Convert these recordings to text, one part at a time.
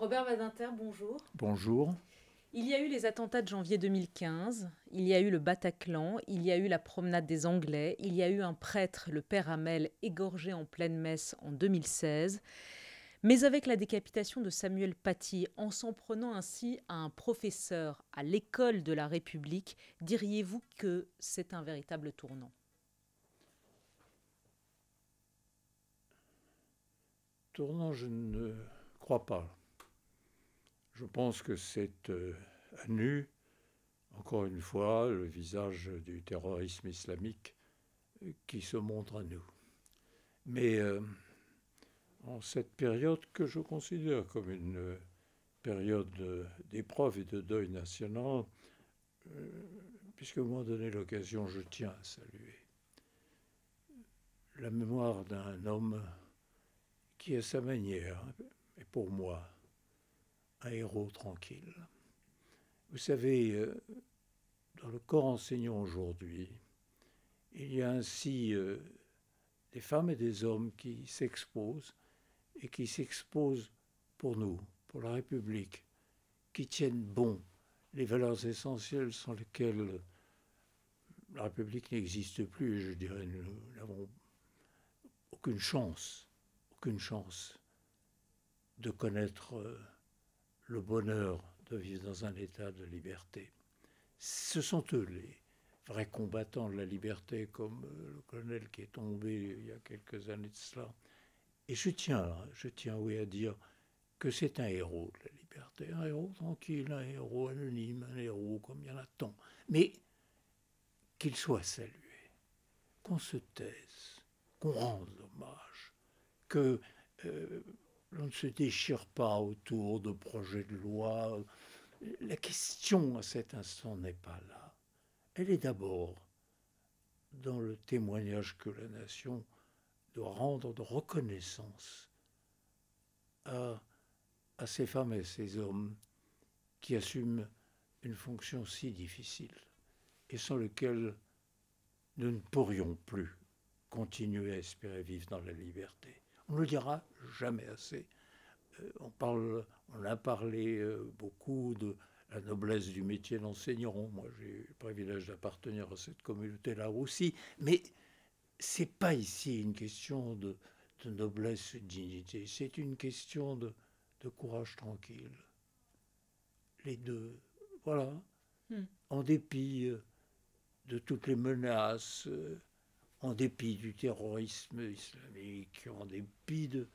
Robert Badinter, bonjour. Bonjour. Il y a eu les attentats de janvier 2015, il y a eu le Bataclan, il y a eu la promenade des Anglais, il y a eu un prêtre, le père Hamel, égorgé en pleine messe en 2016. Mais avec la décapitation de Samuel Paty, en s'en prenant ainsi à un professeur à l'école de la République, diriez-vous que c'est un véritable tournant Tournant, je ne crois pas. Je pense que c'est euh, à nu, encore une fois, le visage du terrorisme islamique euh, qui se montre à nous. Mais euh, en cette période que je considère comme une période d'épreuve et de deuil national, puisque vous m'en donnez l'occasion, je tiens à saluer la mémoire d'un homme qui, à sa manière, et pour moi, un héros tranquille. Vous savez, euh, dans le corps enseignant aujourd'hui, il y a ainsi euh, des femmes et des hommes qui s'exposent et qui s'exposent pour nous, pour la République, qui tiennent bon les valeurs essentielles sans lesquelles la République n'existe plus, je dirais, nous n'avons aucune chance, aucune chance de connaître euh, le bonheur de vivre dans un état de liberté. Ce sont eux les vrais combattants de la liberté, comme euh, le colonel qui est tombé il y a quelques années de cela. Et je tiens, je tiens oui, à dire que c'est un héros de la liberté, un héros tranquille, un héros anonyme, un héros comme il y en a tant. Mais qu'il soit salué, qu'on se taise, qu'on rende hommage, que euh, on ne se déchire pas autour de projets de loi. La question à cet instant n'est pas là. Elle est d'abord dans le témoignage que la nation doit rendre de reconnaissance à, ces femmes et ces hommes qui assument une fonction si difficile et sans lequel nous ne pourrions plus continuer à espérer vivre dans la liberté. On ne le dira jamais assez. Euh, on, parle, on a parlé euh, beaucoup de la noblesse du métier d'enseignant. Moi, j'ai le privilège d'appartenir à cette communauté-là aussi. Mais c'est pas ici une question de, noblesse et de dignité. C'est une question de, courage tranquille. Les deux. Voilà. Hmm. En dépit euh, de toutes les menaces, en dépit du terrorisme islamique, en dépit de,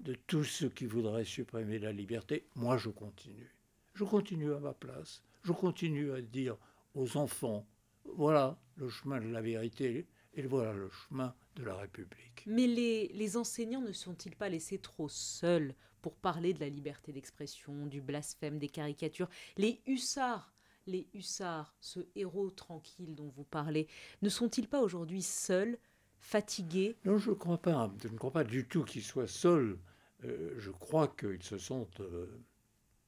de tous ceux qui voudrait supprimer la liberté, moi je continue. Je continue à ma place. Je continue à dire aux enfants, voilà le chemin de la vérité et voilà le chemin de la République. Mais les enseignants ne sont-ils pas laissés trop seuls pour parler de la liberté d'expression, du blasphème, des caricatures Les hussards les hussards, ce héros tranquille dont vous parlez, ne sont-ils pas aujourd'hui seuls, fatigués Non, je ne crois pas. Je ne crois pas du tout qu'ils soient seuls. Euh, je crois qu'ils se sentent, euh,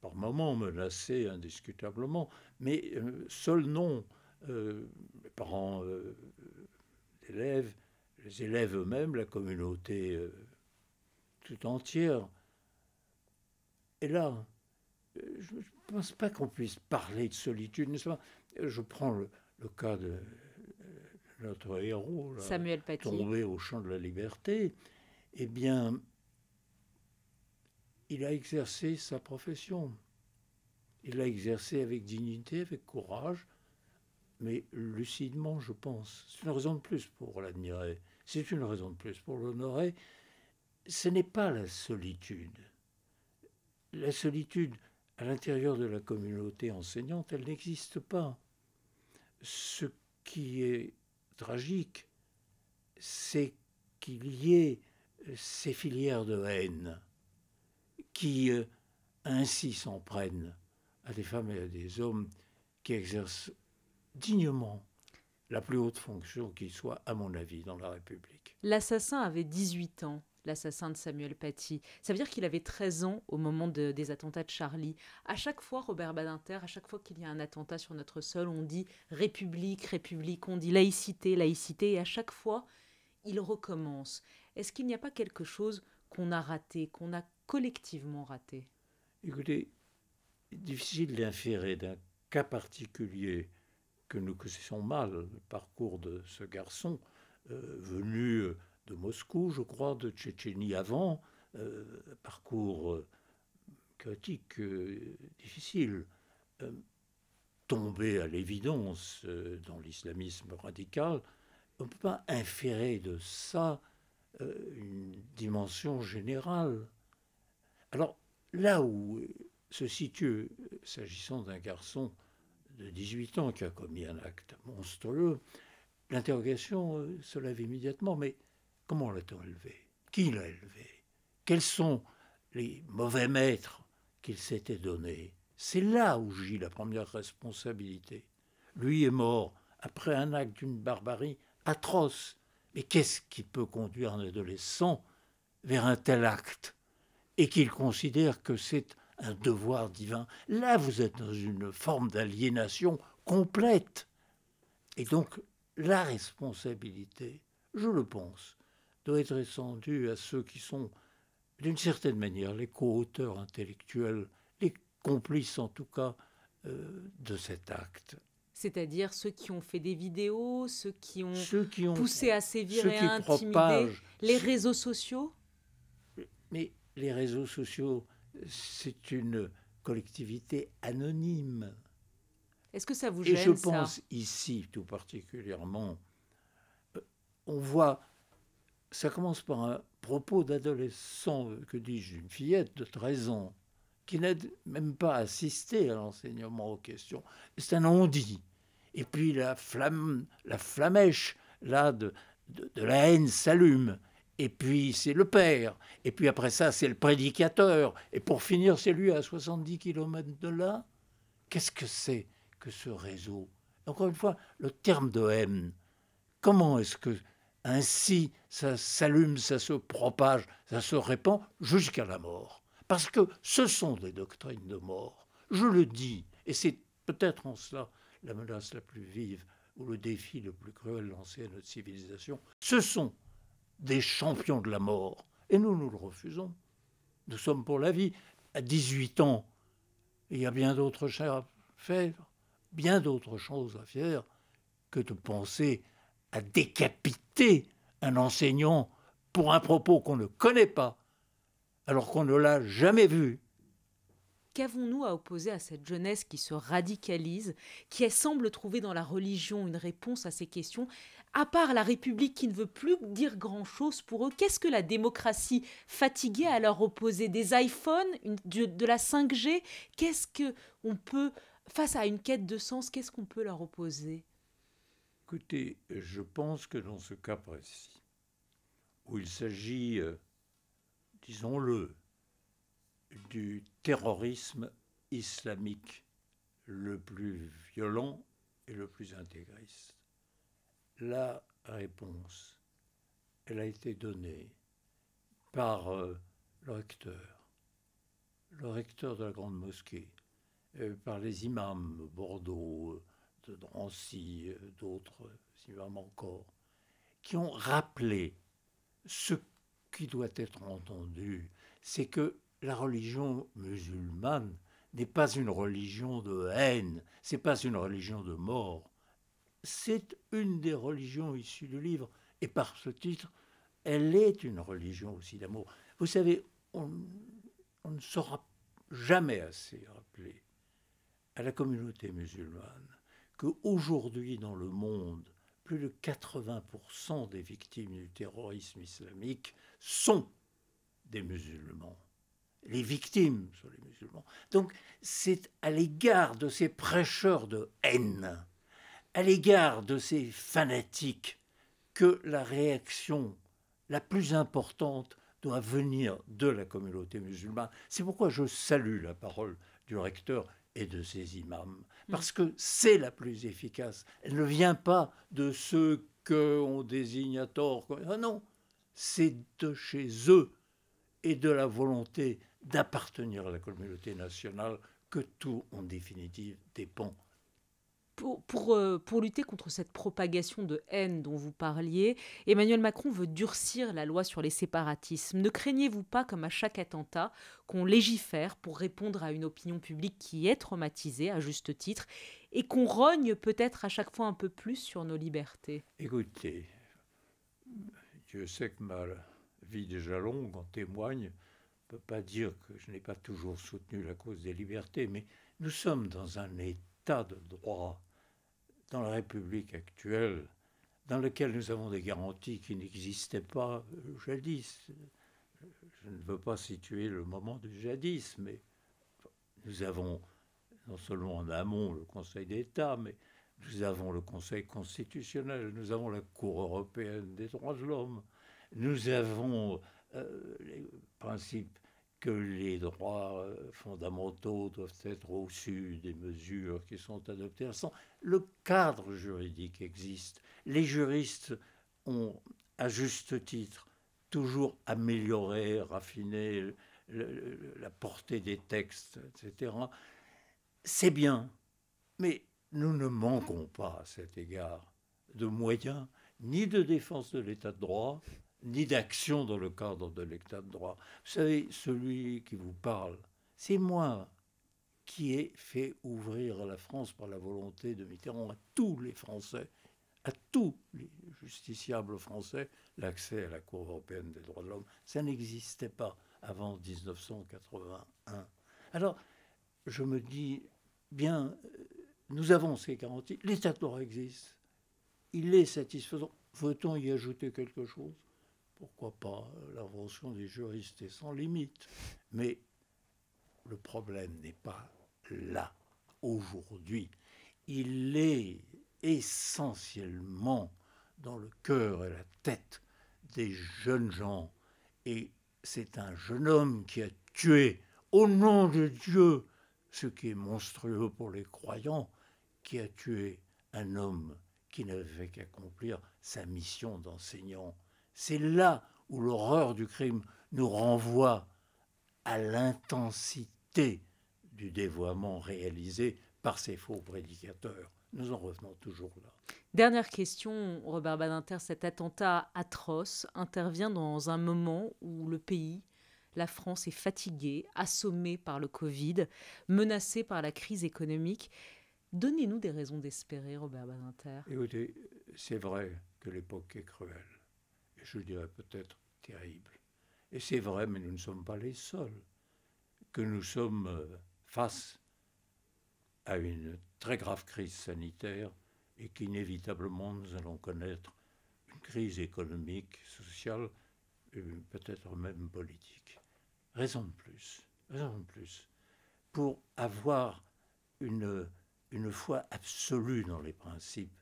par moments menacés indiscutablement, mais euh, seuls non. les parents, les élèves, les élèves eux-mêmes, la communauté tout entière. est là, je ne pense pas qu'on puisse parler de solitude. n'est-ce pas Je prends le, cas de euh, notre héros, Samuel Paty. tombé au champ de la liberté. Eh bien, il a exercé sa profession. Il l'a exercé avec dignité, avec courage, mais lucidement, je pense. C'est une raison de plus pour l'admirer. C'est une raison de plus pour l'honorer. Ce n'est pas la solitude. La solitude, à l'intérieur de la communauté enseignante, elle n'existe pas. Ce qui est tragique, c'est qu'il y ait ces filières de haine qui euh, ainsi s'en prennent à des femmes et à des hommes qui exercent dignement la plus haute fonction qui soit, à mon avis, dans la République. L'assassin avait 18 ans l'assassin de Samuel Paty. Ça veut dire qu'il avait 13 ans au moment des attentats de Charlie. À chaque fois, Robert Badinter, à chaque fois qu'il y a un attentat sur notre sol, on dit République, République, on dit laïcité, laïcité, et à chaque fois, il recommence. Est-ce qu'il n'y a pas quelque chose qu'on a raté, qu'on a collectivement raté Écoutez, difficile d'inférer d'un cas particulier que nous connaissons mal le parcours de ce garçon euh, venu... Euh, de Moscou, je crois, de Tchétchénie avant, euh, parcours euh, chaotique, euh, difficile tombé à l'évidence dans l'islamisme radical, on ne peut pas inférer de ça une dimension générale. Alors là où se situe, s'agissant d'un garçon de 18 ans qui a commis un acte monstrueux, l'interrogation se lève immédiatement, mais Comment l'a-t-on élevé Qui l'a élevé Quels sont les mauvais maîtres qu'il s'était donnés C'est là où gît la première responsabilité. Lui est mort après un acte d'une barbarie atroce. Mais qu'est-ce qui peut conduire un adolescent vers un tel acte et qu'il considère que c'est un devoir divin Là, vous êtes dans une forme d'aliénation complète. Et donc, la responsabilité, je le pense, doit être rendu à ceux qui sont, d'une certaine manière, les co-auteurs intellectuels, les complices en tout cas euh, de cet acte. C'est-à-dire ceux qui ont fait des vidéos, ceux qui ont, poussé à sévir et à intimider, les réseaux sociaux Mais les réseaux sociaux, c'est une collectivité anonyme. Est-ce que ça vous gêne Et je pense ici tout particulièrement, euh, on voit ça commence par un propos d'adolescent, euh, que dis-je, une fillette de 13 ans, qui n'a même pas assisté à l'enseignement aux questions. C'est un on-dit. Et puis la flamme, la flamèche, là, de, de, de la haine s'allume. Et puis c'est le père. Et puis après ça, c'est le prédicateur. Et pour finir, c'est lui à 70 km de là. Qu'est-ce que c'est que ce réseau Encore une fois, le terme de haine. Comment est-ce que ainsi, ça s'allume, ça se propage, ça se répand jusqu'à la mort. Parce que ce sont des doctrines de mort. Je le dis, et c'est peut-être en cela la menace la plus vive ou le défi le plus cruel lancé à notre civilisation. Ce sont des champions de la mort. Et nous, nous le refusons. Nous sommes pour la vie. À 18 ans, il y a bien d'autres choses à faire, bien d'autres choses à faire que de penser à décapiter un enseignant pour un propos qu'on ne connaît pas, alors qu'on ne l'a jamais vu. Qu'avons-nous à opposer à cette jeunesse qui se radicalise, qui semble trouver dans la religion une réponse à ces questions, à part la République qui ne veut plus dire grand-chose pour eux Qu'est-ce que la démocratie fatiguée à leur opposer Des iPhones, de, la 5G Qu'est-ce que peut, face à une quête de sens, qu'est-ce qu'on peut leur opposer Écoutez, je pense que dans ce cas précis, où il s'agit, euh, disons-le, du terrorisme islamique le plus violent et le plus intégriste, la réponse, elle a été donnée par euh, le recteur, le recteur de la grande mosquée, euh, par les imams Bordeaux, de Drancy, euh, d'autres, même euh, encore, qui ont rappelé ce qui doit être entendu, c'est que la religion musulmane n'est pas une religion de haine, c'est pas une religion de mort. C'est une des religions issues du livre, et par ce titre, elle est une religion aussi d'amour. Vous savez, on, on ne saura jamais assez rappeler à la communauté musulmane qu'aujourd'hui dans le monde, plus de 80% des victimes du terrorisme islamique sont des musulmans. Les victimes sont les musulmans. Donc c'est à l'égard de ces prêcheurs de haine, à l'égard de ces fanatiques, que la réaction la plus importante doit venir de la communauté musulmane. C'est pourquoi je salue la parole du recteur et de ses imams, mm. parce que c'est la plus efficace. Elle ne vient pas de ceux qu'on désigne à tort. Ah non, c'est de chez eux et de la volonté d'appartenir à la communauté nationale que tout, en définitive, dépend. Euh, pour, lutter contre cette propagation de haine dont vous parliez, Emmanuel Macron veut durcir la loi sur les séparatismes. Ne craignez-vous pas, comme à chaque attentat, qu'on légifère pour répondre à une opinion publique qui est traumatisée, à juste titre, et qu'on rogne peut-être à chaque fois un peu plus sur nos libertés Écoutez, je sais que ma vie déjà longue en témoigne. peut ne pas dire que je n'ai pas toujours soutenu la cause des libertés, mais nous sommes dans un État tas de droit dans la République actuelle dans lequel nous avons des garanties qui n'existaient pas euh, jadis. Je ne veux pas situer le moment du jadis, mais nous avons non seulement en amont le Conseil d'État, mais nous avons le Conseil constitutionnel, nous avons la Cour européenne des droits de l'homme, nous avons euh, les principes que les droits euh, fondamentaux doivent être au-dessus des mesures qui sont adoptées. Le cadre juridique existe. Les juristes ont, à juste titre, toujours amélioré, raffiné la portée des textes, etc. C'est bien, mais nous ne manquons pas à cet égard de moyens, ni de défense de l'état de droit, ni d'action dans le cadre de l'état de droit. Vous savez, celui qui vous parle, c'est moi qui ai fait ouvrir la France par la volonté de Mitterrand à tous les Français, à tous les justiciables français, l'accès à la Cour européenne des droits de l'homme. Ça n'existait pas avant 1981. Alors, je me dis, bien, euh, nous avons ces garanties, l'état de droit existe, il est satisfaisant. Veut-on y ajouter quelque chose pourquoi pas euh, l'invention des juristes est sans limite. Mais le problème n'est pas là, aujourd'hui. Il est essentiellement dans le cœur et la tête des jeunes gens. Et c'est un jeune homme qui a tué, au nom de Dieu, ce qui est monstrueux pour les croyants, qui a tué un homme qui n'avait qu'accomplir sa mission d'enseignant. C'est là où l'horreur du crime nous renvoie à l'intensité du dévoiement réalisé par ces faux prédicateurs. Nous en revenons toujours là. Dernière question, Robert Badinter, cet attentat atroce intervient dans un moment où le pays, la France, est fatiguée, assommée par le Covid, menacée par la crise économique. Donnez-nous des raisons d'espérer, Robert Badinter. Écoutez, c'est vrai que l'époque est cruelle je dirais peut-être terrible. Et c'est vrai, mais nous ne sommes pas les seuls, que nous sommes euh, face à une très grave crise sanitaire et qu'inévitablement nous allons connaître une crise économique, sociale, peut-être même politique. Raison de plus, raison de plus, pour avoir une, une foi absolue dans les principes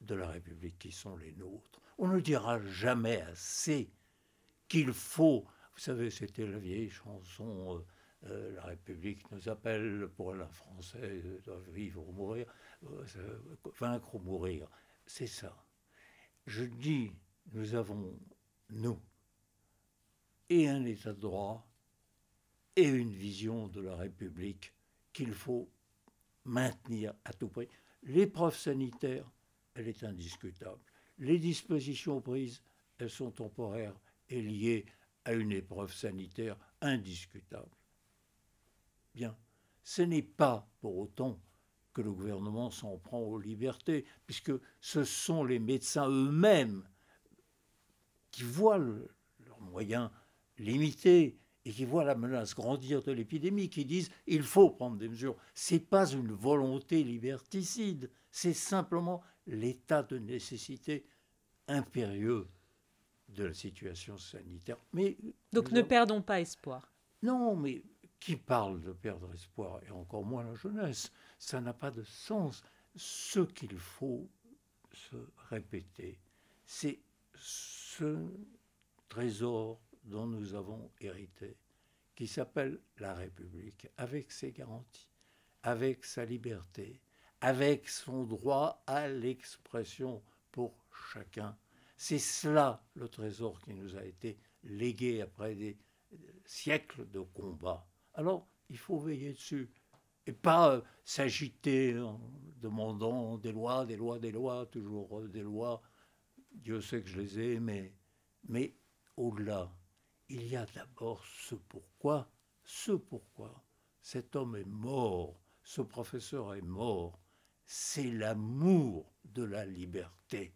de la République qui sont les nôtres on ne dira jamais assez qu'il faut, vous savez, c'était la vieille chanson, euh, euh, la République nous appelle pour la Française, euh, vivre ou mourir, vaincre ou mourir. C'est ça. Je dis, nous avons, nous, et un état de droit et une vision de la République qu'il faut maintenir à tout prix. L'épreuve sanitaire, elle est indiscutable les dispositions prises, elles sont temporaires et liées à une épreuve sanitaire indiscutable. Bien, ce n'est pas pour autant que le gouvernement s'en prend aux libertés, puisque ce sont les médecins eux-mêmes qui voient leurs moyens limités et qui voient la menace grandir de l'épidémie, qui disent il faut prendre des mesures. Ce n'est pas une volonté liberticide, c'est simplement l'état de nécessité impérieux de la situation sanitaire. Mais Donc ne perdons pas espoir. Non, mais qui parle de perdre espoir, et encore moins la jeunesse Ça n'a pas de sens. Ce qu'il faut se répéter, c'est ce trésor dont nous avons hérité, qui s'appelle la République, avec ses garanties, avec sa liberté, avec son droit à l'expression pour chacun c'est cela le trésor qui nous a été légué après des euh, siècles de combats. Alors, il faut veiller dessus et pas euh, s'agiter en demandant des lois, des lois, des lois, toujours euh, des lois. Dieu sait que je les ai aimées. Mais au-delà, il y a d'abord ce pourquoi, ce pourquoi cet homme est mort, ce professeur est mort. C'est l'amour de la liberté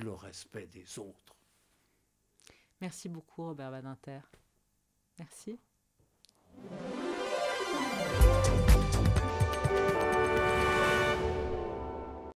le respect des autres. Merci beaucoup Robert Badinter. Merci.